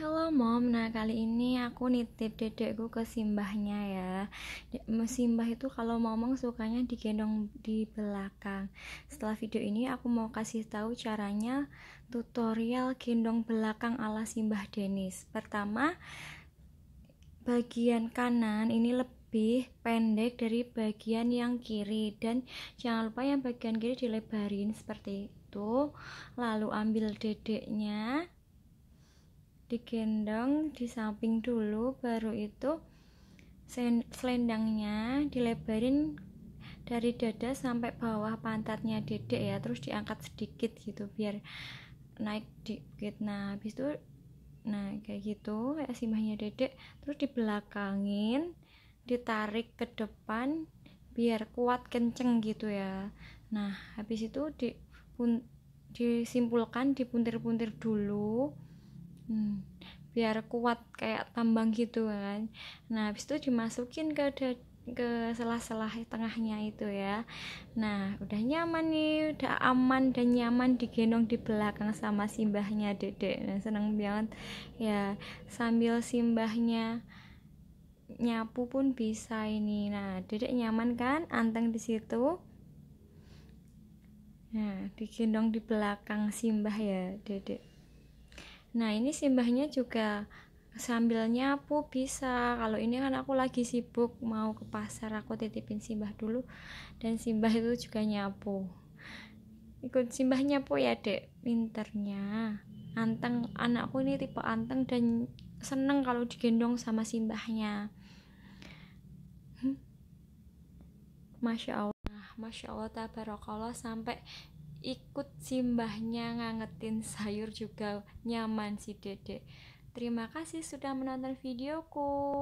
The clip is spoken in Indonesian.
Hello mom, nah kali ini aku nitip dedekku ke simbahnya ya Simbah itu kalau ngomong sukanya digendong di belakang Setelah video ini aku mau kasih tahu caranya tutorial gendong belakang ala simbah Denis Pertama, bagian kanan ini lebih pendek dari bagian yang kiri Dan jangan lupa yang bagian kiri dilebarin seperti itu Lalu ambil dedeknya digendong di samping dulu baru itu selendangnya dilebarin dari dada sampai bawah pantatnya dedek ya terus diangkat sedikit gitu biar naik dikit nah habis itu nah kayak gitu kayak simahnya dedek terus dibelakangin ditarik ke depan biar kuat kenceng gitu ya nah habis itu di disimpulkan dipuntir-puntir dulu hmm, biar kuat kayak tambang gitu kan nah habis itu dimasukin ke ke selah-selah tengahnya itu ya nah udah nyaman nih udah aman dan nyaman digendong di belakang sama simbahnya dedek nah, seneng banget ya sambil simbahnya nyapu pun bisa ini nah dedek nyaman kan anteng di situ nah digendong di belakang simbah ya dedek Nah, ini simbahnya juga sambil nyapu bisa. Kalau ini kan aku lagi sibuk mau ke pasar, aku titipin simbah dulu dan simbah itu juga nyapu. Ikut simbah nyapu ya, Dek. Pinternya. Anteng anakku ini tipe anteng dan seneng kalau digendong sama simbahnya. Masya Allah, Masya Allah, tabarakallah sampai ikut simbahnya ngangetin sayur juga nyaman si dede terima kasih sudah menonton videoku